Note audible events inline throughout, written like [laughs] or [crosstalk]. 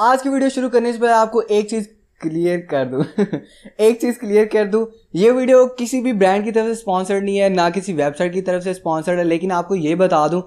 आज की वीडियो शुरू करने से पहले आपको एक चीज़ क्लियर कर दू [laughs] एक चीज़ क्लियर कर दू ये वीडियो किसी भी ब्रांड की तरफ से स्पॉन्सर्ड नहीं है ना किसी वेबसाइट की तरफ से स्पॉन्सर्ड है लेकिन आपको ये बता दू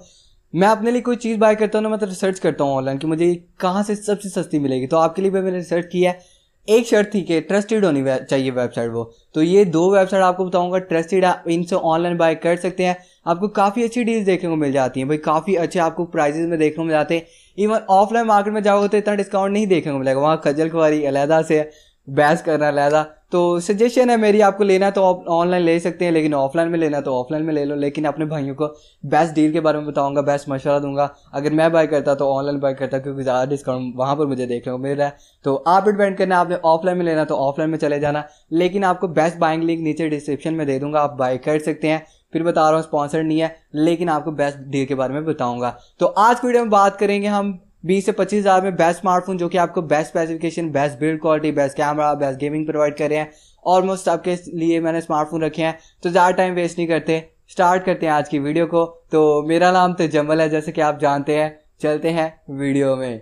मैं अपने लिए कोई चीज़ बाय करता हूँ ना मतलब तो रिसर्च करता हूँ ऑनलाइन कि मुझे कहाँ से सबसे सस्ती मिलेगी तो आपके लिए भी मैंने रिसर्च किया है एक शर्त थी कि ट्रस्टेड होनी चाहिए वेबसाइट वो तो ये दो वेबसाइट आपको बताऊंगा ट्रस्टेड आप इनसे ऑनलाइन बाय कर सकते हैं आपको काफ़ी अच्छी डील्स देखने को मिल जाती हैं भाई काफ़ी अच्छे आपको प्राइजेज में देखने को मिल जाते हैं इवन ऑफलाइन मार्केट में जाओगे तो इतना डिस्काउंट नहीं देखने को मिलेगा वहाँ खजल खुआरी अलहदा से बहस करना अलहदा तो सजेशन है मेरी आपको लेना तो आप ऑनलाइन ले सकते हैं लेकिन ऑफलाइन में लेना तो ऑफलाइन में ले लो लेकिन अपने भाइयों को बेस्ट डील के बारे में बताऊंगा बेस्ट मशवरा दूंगा अगर मैं बाय करता तो ऑनलाइन बाय करता क्योंकि ज़्यादा डिस्काउंट वहाँ पर मुझे देखने को मिल रहा है तो आप डिपेंड करना आपने ऑफलाइन में लेना तो ऑफलाइन में चले जाना लेकिन आपको बेस्ट बाइंग लिंक नीचे डिस्क्रिप्शन में दे दूंगा आप बाय कर सकते हैं फिर बता रहा हूँ स्पॉन्सर नहीं है लेकिन आपको बेस्ट डील के बारे में बताऊंगा तो आज की वीडियो में बात करेंगे हम बीस से पच्चीस हज़ार में बेस्ट स्मार्टफोन जो कि आपको best specification best build quality best camera best gaming provide कर रहे हैं ऑलमोस्ट आपके लिए मैंने स्मार्टफोन रखे हैं तो ज़्यादा टाइम वेस्ट नहीं करते स्टार्ट करते हैं आज की वीडियो को तो मेरा नाम तो जमल है जैसे कि आप जानते हैं चलते हैं वीडियो में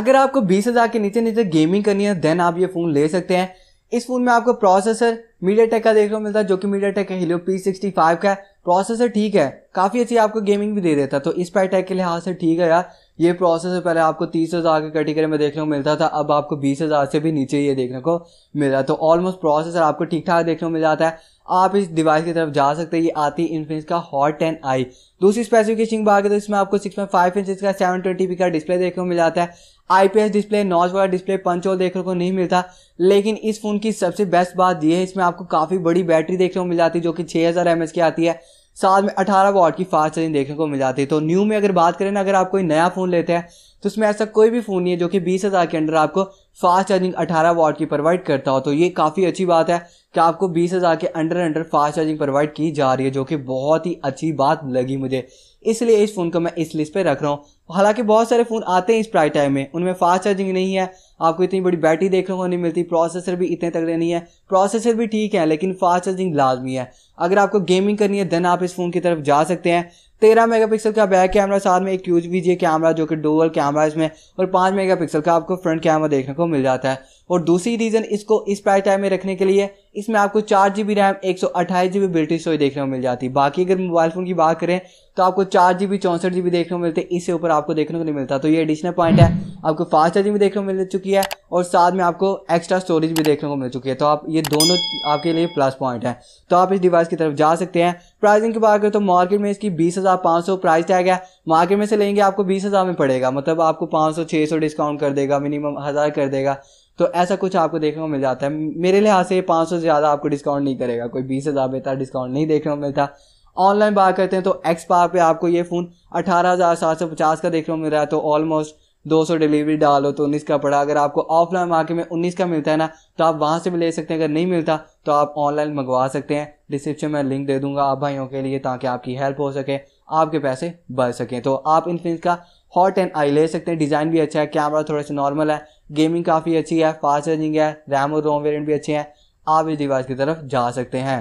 अगर आपको बीस हज़ार के नीचे नीचे गेमिंग करनी है देन आप ये फ़ोन ले सकते हैं इस फ़ोन में आपको प्रोसेसर मीडिया टेक का देखने को मिलता है जो कि MediaTek Helio P sixty five का है प्रोसेसर ठीक है काफ़ी अच्छी आपको गेमिंग भी दे रहा था तो इस पैर टेक के लिहाज से ठीक है यार ये प्रोसेसर पहले आपको तीस हज़ार के कैटेगरी में देखने को मिलता था अब आपको बीस हज़ार से भी नीचे ये देखने को मिल रहा है तो ऑलमोस्ट प्रोसेसर आपको ठीक ठाक देखने को मिल जाता है आप इस डिवाइस की तरफ जा सकते हैं ये आती है इन्फिनिक्स का हॉट टेन आई दूसरी स्पेसिफिकेशन बात करें तो इसमें आपको सिक्स पॉइंट फाइव इंच का सेवन ट्वेंटी पी का डिस्प्ले देखने को मिल जाता है आईपीएस डिस्प्ले नॉच वाला डिस्प्ले पंच और देखने को नहीं मिलता लेकिन इस फ़ोन की सबसे बेस्ट बात यह है इसमें आपको काफ़ी बड़ी बैटरी देखने को मिल जाती है जो कि छह हज़ार की आती है साथ में अठारह वॉट की फास्ट चार्जिंग देखने को मिल जाती है तो न्यू में अगर बात करें ना अगर आप कोई नया फ़ोन लेते हैं तो उसमें ऐसा कोई भी फ़ोन नहीं है जो कि बीस हज़ार के अंदर आपको फास्ट चार्जिंग अठारह वॉट की प्रोवाइड करता हो तो ये काफ़ी अच्छी बात है कि आपको बीस हज़ार के under under fast charging provide की जा रही है जो कि बहुत ही अच्छी बात लगी मुझे इसलिए इस फ़ोन को मैं इस लिस्ट पे रख रहा हूँ हालांकि बहुत सारे फ़ोन आते हैं इस प्राइस टाइम में उनमें फास्ट चार्जिंग नहीं है आपको इतनी बड़ी बैटरी देखने को नहीं मिलती प्रोसेसर भी इतने तगड़े नहीं है प्रोसेसर भी ठीक है लेकिन फास्ट चार्जिंग लाजमी है अगर आपको गेमिंग करनी है देन आप इस फ़ोन की तरफ जा सकते हैं तेरह मेगापिक्सल का बैक कैमरा साथ में एक यूज जी कैमरा जो कि डुअल कैमरा इसमें और पाँच मेगापिक्सल का आपको फ्रंट कैमरा देखने को मिल जाता है और दूसरी रीज़न इसको इस प्राइस टाइम में रखने के लिए इसमें आपको चार जी बी रैम एक सौ अट्ठाईस जी बी बिल्टी स्टोरेज देखने को मिल जाती है बाकी अगर मोबाइल फ़ोन की बात करें तो आपको चार जी बी चौंसठ जी बी देखने को मिलते इससे ऊपर आपको देखने को नहीं मिलता तो ये एडिशनल पॉइंट है आपको फास्ट चार्जिंग भी देखने को मिल चुकी है और साथ में आपको एक्स्ट्रा स्टोरेज भी देखने को मिल चुकी है तो आप ये दोनों आपके लिए प्लस पॉइंट है तो आप इस डिवाइस की तरफ जा सकते हैं प्राइसिंग की बात करें तो मार्केट में इसकी बीस हज़ार पाँच सौ प्राइस टैग है मार्केट में से लेंगे आपको बीस हज़ार में पड़ेगा मतलब आपको पाँच सौ छः सौ डिस्काउंट कर देगा मिनिमम हज़ार कर देगा तो ऐसा कुछ आपको देखने को मिल जाता है मेरे लिहाज से पाँच सौ से ज़्यादा आपको डिस्काउंट नहीं करेगा कोई बीस हज़ार बेहतर डिस्काउंट नहीं देखने को मिलता ऑनलाइन बात करते हैं तो एक्स पे आपको ये फ़ोन अठारह हज़ार सात सौ पचास का देखने को मिल रहा है तो ऑलमोस्ट 200 डिलीवरी डालो तो उन्नीस का पड़ा अगर आपको ऑफलाइन मार्केट में उन्नीस का मिलता है ना तो आप वहाँ से भी ले सकते हैं अगर नहीं मिलता तो आप ऑनलाइन मंगवा सकते हैं डिस्क्रिप्शन में लिंक दे दूंगा आप भाइयों के लिए ताकि आपकी हेल्प हो सके आपके पैसे बढ़ सकें तो आप इन्फ्लिंस का हॉट एंड आई ले सकते हैं डिज़ाइन भी अच्छा है कैमरा थोड़ा सा नॉर्मल है गेमिंग काफ़ी अच्छी है फास्ट चार्जिंग है रैम और रोम वेरियंट भी अच्छे हैं आप इस डिवाइस की तरफ जा सकते हैं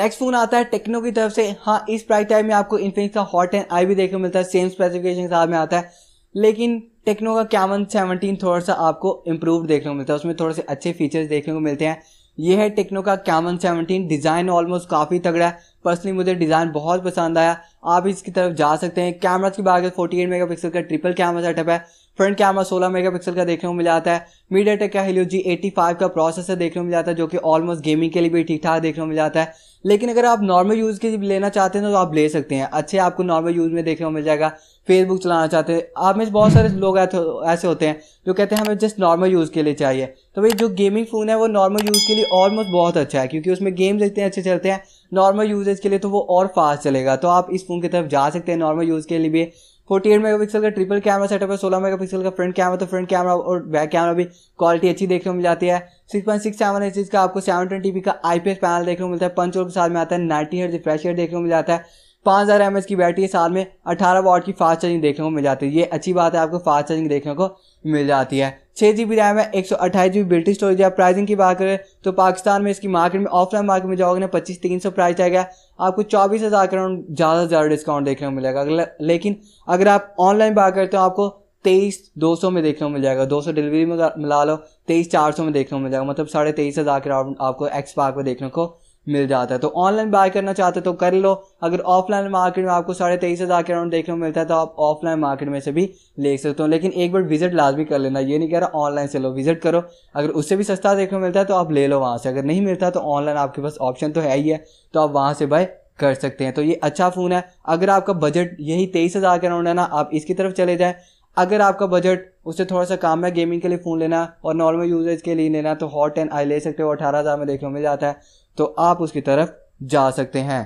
नेक्स्ट फोन आता है टेक्नो की तरफ से हाँ इस प्राइस टाइम में आपको इन्फिनिक्स का हॉट एंड आई भी देखने को मिलता है सेम स्पेसिफिकेशन के में आता है लेकिन टेक्नो का क्या वन सेवनटीन थोड़ा सा आपको इम्प्रूव देखने को मिलता है उसमें थोड़े से अच्छे फीचर्स देखने को मिलते हैं ये है टेक्नो का कैमन सेवनटीन डिज़ाइन ऑलमोस्ट काफ़ी तगड़ा है पर्सनली मुझे डिज़ाइन बहुत पसंद आया आप इसकी तरफ जा सकते हैं कैमराज की बात करें फोर्टी एट मेगा पिक्सल का ट्रिपल कैमरा सेटअप है फ्रंट कैमरा सोलह मेगा पिक्सल का देखने को मिल जाता है मीडिया टेक का हेलियो जी एटी फाइव का प्रोसेसर देखने को मिल जाता है जो कि ऑलमोस्ट गेमिंग के लिए भी ठीक ठाक देखने को मिल जाता है लेकिन अगर आप नॉर्मल यूज़ के लिए लेना चाहते हैं तो आप ले सकते हैं अच्छे आपको नॉर्मल यूज़ में देखने को मिल जाएगा फेसबुक चलाना चाहते हैं आप में बहुत सारे लोग ऐसे होते हैं जो कहते हैं हमें जस्ट नॉर्मल यूज़ के लिए चाहिए तो भाई जो गेमिंग फ़ोन है वो नॉर्मल यूज़ के लिए ऑलमोस्ट बहुत अच्छा है क्योंकि उसमें गेम्स इतने अच्छे चलते हैं नॉर्मल यूजेज के लिए तो वो और फास्ट चलेगा तो आप इस फ़ोन की तरफ जा सकते हैं नॉर्मल यूज़ के लिए भी फोर्टी एट पिक्सल का ट्रिपल कैमरा सेटअप है सोलह पिक्सल का फ्रंट कैमरा तो फ्रंट कैमरा और बैक कैमरा भी क्वालिटी अच्छी देखने को मिल जाती है six point six seven H का आपको सेवन ट्वेंटी का आईपीएस पैनल देखने को मिलता है पंच और के साथ में आता है नाइनटी हर्ट रिफ्रेश देखने को मिल जाता है पाँच हज़ार एम की बैटरी है साल में अठारह वाट की फास्ट चार्जिंग देखने को मिल जाती है ये अच्छी बात है आपको फास्ट चार्जिंग देखने को मिल जाती है छः जी बी रैम है एक सौ अट्ठाईस जी बी बिल्टी स्टोरेज है प्राइसिंग की बात करें तो पाकिस्तान में इसकी मार्केट में ऑफलाइन मार्केट में जाओगे ना पच्चीस तीन सौ प्राइस आएगा आपको चौबीस हज़ार करोड़ ज़्यादा से ज़्यादा डिस्काउंट देखने को मिलेगा अगर लेकिन अगर आप ऑनलाइन बात करते हो आपको तेईस दो सौ में देखने को मिल जाएगा दो सौ डिलीवरी में मिला लो तेईस चार सौ में देखने को मिल जाएगा मतलब साढ़े तेईस हज़ार के आपको एक्स पार्क में देखने को मिल जाता है तो ऑनलाइन बाय करना चाहते तो कर लो अगर ऑफलाइन मार्केट में आपको साढ़े तेईस हज़ार के अराउंड देखने को मिलता है तो आप ऑफलाइन मार्केट में से भी ले सकते हो लेकिन एक बार विजिट लाजमी कर लेना ये नहीं कह रहा ऑनलाइन से लो विजिट करो अगर उससे भी सस्ता देखने को मिलता है तो आप ले लो वहाँ से अगर नहीं मिलता तो ऑनलाइन आपके पास ऑप्शन तो है ही है तो आप वहाँ से बाय कर सकते हैं तो ये अच्छा फ़ोन है अगर आपका बजट यही तेईस हज़ार के अराउंड है ना आप इसकी तरफ चले जाएँ अगर आपका बजट उससे थोड़ा सा काम है गेमिंग के लिए फ़ोन लेना और नॉर्मल यूजर्स के लिए लेना तो हॉट टेन आई ले सकते हो अठारह हज़ार में देखने मिल जाता है तो आप उसकी तरफ जा सकते हैं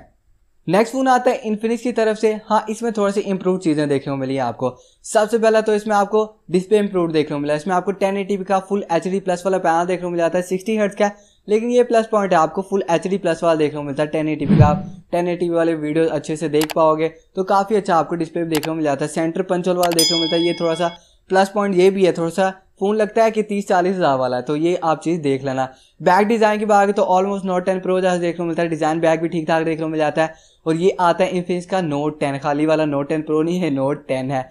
नेक्स्ट फोन आता है इन्फिनिक्स की तरफ से हाँ इसमें थोड़ा सी इंप्रूव चीज़ें देखने को मिली है आपको सबसे पहला तो इसमें आपको डिस्प्ले इंप्रूव देखने को मिला इसमें आपको टेन का फुल एच डी प्लस वाला पैनल देखने को मिल जाता है सिक्सटी हर्ट्स का लेकिन ये प्लस पॉइंट है आपको फुल एच डी प्लस वाला देखने को मिलता है टेन एटी का आप टेन एटी वाले वीडियो अच्छे से देख पाओगे तो काफ़ी अच्छा आपको डिस्प्ले देखने को मिल जाता है सेंटर पंचोल वाला देखने को मिलता है ये थोड़ा सा प्लस पॉइंट ये भी है थोड़ा सा फ़ोन लगता है कि तीस चालीस हज़ार वाला है तो ये आप चीज़ देख लेना बैक डिज़ाइन की बात तो ऑलमोस्ट नोट टेन प्रो जैसा देखने को मिलता है डिज़ाइन बैक भी ठीक ठाक देखने को मिल जाता है और ये आता है इनफिनिक्स का नोट टेन खाली वाला नोट टेन प्रो नहीं है नोट टेन है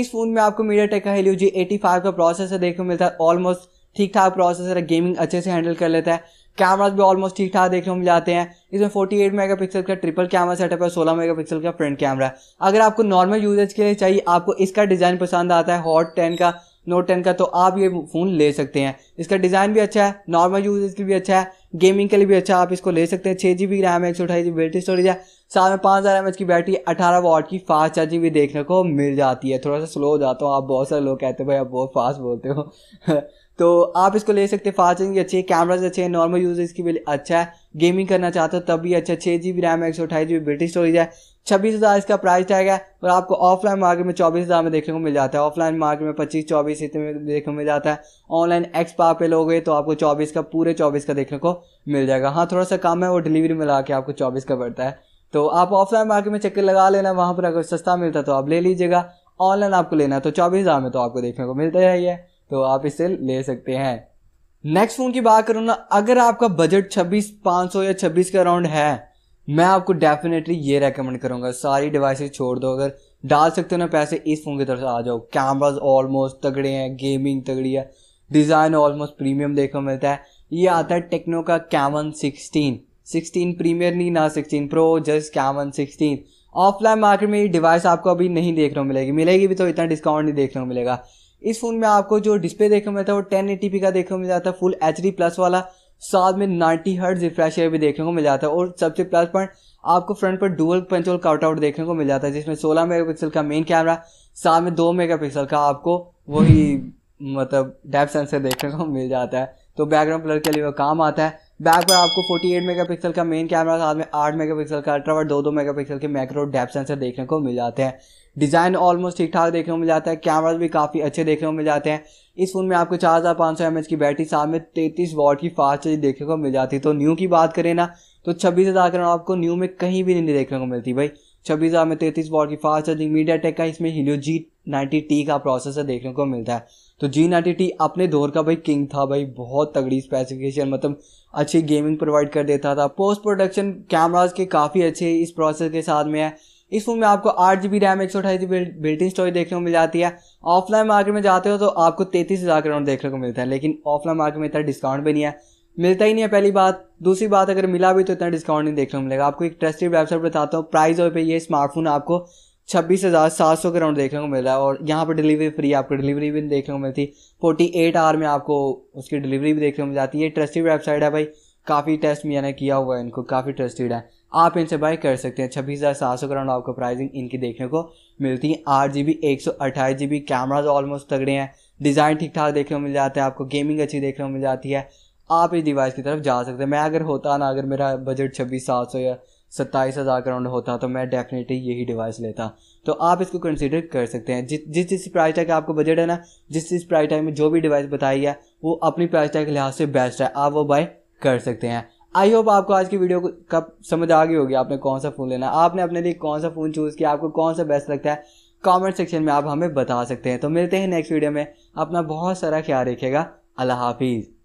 इस फ़ोन में आपको मीडिया टेक का हेलियो जी एटी फाइव का प्रोसेसर देखने को मिलता है ऑलमोस्ट ठीक ठाक प्रोसेसर है गेमिंग अच्छे से हैंडल कर लेता है कैमराज भी ऑलमोस्ट ठीक ठाक देखने को मिल जाते हैं इसमें 48 मेगापिक्सल का ट्रिपल कैमरा सेटअप है 16 मेगापिक्सल का फ्रंट कैमरा है अगर आपको नॉर्मल यूजेज के लिए चाहिए आपको इसका डिज़ाइन पसंद आता है हॉट टेन का नोट टेन का तो आप ये फ़ोन ले सकते हैं इसका डिज़ाइन भी अच्छा है नॉर्मल यूजेज के भी अच्छा है गेमिंग के लिए भी अच्छा आप इसको ले सकते हैं छः जी बी रैम एक सौ अठाई जी बैटरी स्टोरेज है साथ में पाँच हज़ार एम एच की बैटरी अठारह वॉट की फास्ट चार्जिंग भी देखने को मिल जाती है थोड़ा सा स्लो हो जाता हूँ आप बहुत सारे लोग कहते हैं भाई आप बहुत फास्ट बोलते हो [laughs] तो आप इसको ले सकते हैं फास्ट चार्जिंग अच्छी है कैमराज अच्छे हैं नॉर्मल यूज इसकी भी अच्छा है गेमिंग करना चाहते हो तब भी अच्छा छः जी बी रैम एक सौ अठाईस जी बी बैटरी स्टोरेज है छब्बीस हज़ार इसका प्राइस है और आपको ऑफलाइन मार्केट में चौबीस हज़ार में देखने को मिल जाता है ऑफलाइन मार्केट में पच्चीस चौबीस इतने में देखने को मिल जाता है ऑनलाइन एक्स पार पे लोगे तो आपको चौबीस का पूरे चौबीस का देखने को मिल जाएगा हाँ थोड़ा सा कम है वो डिलीवरी में ला के आपको चौबीस का पड़ता है तो आप ऑफलाइन मार्केट में चक्कर लगा लेना वहाँ पर अगर सस्ता मिलता है तो आप ले लीजिएगा ऑनलाइन आपको लेना है तो चौबीस हज़ार में तो आपको देखने को मिलता ही है तो आप इसे ले सकते हैं नेक्स्ट फ़ोन की बात करूँ ना अगर आपका बजट छब्बीस पाँच सौ या छब्बीस का अराउंड है मैं आपको डेफिनेटली ये रेकमेंड करूँगा सारी डिवाइसेस छोड़ दो अगर डाल सकते हो ना पैसे इस फ़ोन की तरफ से आ जाओ कैमराज ऑलमोस्ट तगड़े हैं गेमिंग तगड़ी है डिज़ाइन ऑलमोस्ट प्रीमियम देखने को मिलता है ये आता है टेक्नो का कैमन सिक्सटीन सिक्सटीन प्रीमियर नहीं ना sixteen Pro just Camon sixteen offline market में ये डिवाइस आपको अभी नहीं देखने को मिलेगी मिलेगी भी तो इतना डिस्काउंट नहीं देखने को मिलेगा इस फ़ोन में आपको जो डिस्प्ले देखने को मिलता है वो टेन ए का देखने को मिल जाता है फुल एच प्लस वाला साथ में नाइन्टी हर्ट रिफ्रेश भी देखने को मिल जाता है और सबसे प्लस पॉइंट आपको फ्रंट पर डुअल पंचोल काउटआउट देखने को मिल जाता है जिसमें 16 मेगापिक्सल का मेन कैमरा साथ में 2 मेगापिक्सल का आपको वही मतलब डेप सेंसर देखने को मिल जाता है तो बैकग्राउंड कलर के लिए वो काम आता है बैक पर आपको 48 मेगापिक्सल का मेन कैमरा साथ में 8 मेगापिक्सल का अल्ट्रावर दो दो मेगापिक्सल के मैक्रो डेप सेंसर देखने को मिल जाते हैं डिज़ाइन ऑलमोस्ट ठीक ठाक देखने को मिल जाता है कैमराज भी काफ़ी अच्छे देखने को मिल जाते हैं इस फ़ोन में आपको चार हज़ार पाँच सौ एम एच की बैटरी साथ में तैंतीस वॉट की फास्ट चार्जिंग देखने को मिल जाती है तो न्यू की बात करें ना तो छब्बीस हज़ार करोड़ आपको न्यू में कहीं भी नहीं देखने को मिलती भाई छब्बीस हज़ार में तैंतीस वॉट की फास्ट चार्जिंग मीडिया टेक का इसमें हीलियो जी नाइन्टी टी का प्रोसेसर देखने को मिलता है तो जी नाइन्टी टी अपने दौर का भाई किंग था भाई बहुत तगड़ी स्पेसिफिकेशन मतलब अच्छी गेमिंग प्रोवाइड कर देता था पोस्ट प्रोडक्शन कैमराज के काफ़ी अच्छे इस प्रोसेसर के साथ में है इस फोन में आपको आठ जी बी रैम एक सौ अठाईस जी बिल्टिन स्टोरेज देखने को मिल जाती है ऑफलाइन मार्केट में जाते हो तो आपको तैतीस हज़ार करोड़ देखने को मिलता है लेकिन ऑफलाइन मार्केट में इतना डिस्काउंट भी नहीं है मिलता ही नहीं है पहली बात दूसरी बात अगर मिला भी तो इतना डिस्काउंट नहीं देखने को मिलेगा आपको एक ट्रस्टेड वेबसाइट बताता हूँ प्राइस और पे ये स्मार्टफोन आपको छब्बीस हज़ार सात सौ करोड़ देखने को मिल रहा है और यहाँ पर डिलीवरी फ्री आपको डिलीवरी भी देखने को मिलती फोर्टी एट आवर में आपको उसकी डिलीवरी भी देखने को मिल जाती है ये ट्रस्टेड वेबसाइट है भाई काफ़ी टेस्ट मैंने किया हुआ है इनको काफ़ी ट्रस्टेड है आप इनसे बाई कर सकते हैं छब्बीस हज़ार सात सौ करोड़ आपको प्राइसिंग इनकी देखने को मिलती है आठ जी बी एक सौ अट्ठाईस जी बी कैमराज ऑलमोस्ट तगड़े हैं डिज़ाइन ठीक ठाक देखने को मिल जाते हैं आपको गेमिंग अच्छी देखने को मिल जाती है आप इस डिवाइस की तरफ जा सकते हैं मैं अगर होता ना अगर मेरा बजट छब्बीस सात सौ या सत्ताईस हज़ार करोड़ होता तो मैं डेफिनेटली यही डिवाइस लेता तो आप इसको कंसिडर कर सकते हैं जिस जिस जिस प्राइस टैग का आपको बजट है ना जिस जिस प्राइस टैग में जो भी डिवाइस बताई है वो अपनी प्राइस टैग के लिहाज से बेस्ट है आप वो बाय कर सकते हैं आई होप आपको आज की वीडियो कब समझ आ गई होगी आपने कौन सा फ़ोन लेना है आपने अपने लिए कौन सा फ़ोन चूज़ किया आपको कौन सा बेस्ट लगता है कमेंट सेक्शन में आप हमें बता सकते हैं तो मिलते हैं नेक्स्ट वीडियो में अपना बहुत सारा ख्याल रखिएगा अल्लाह हाफिज़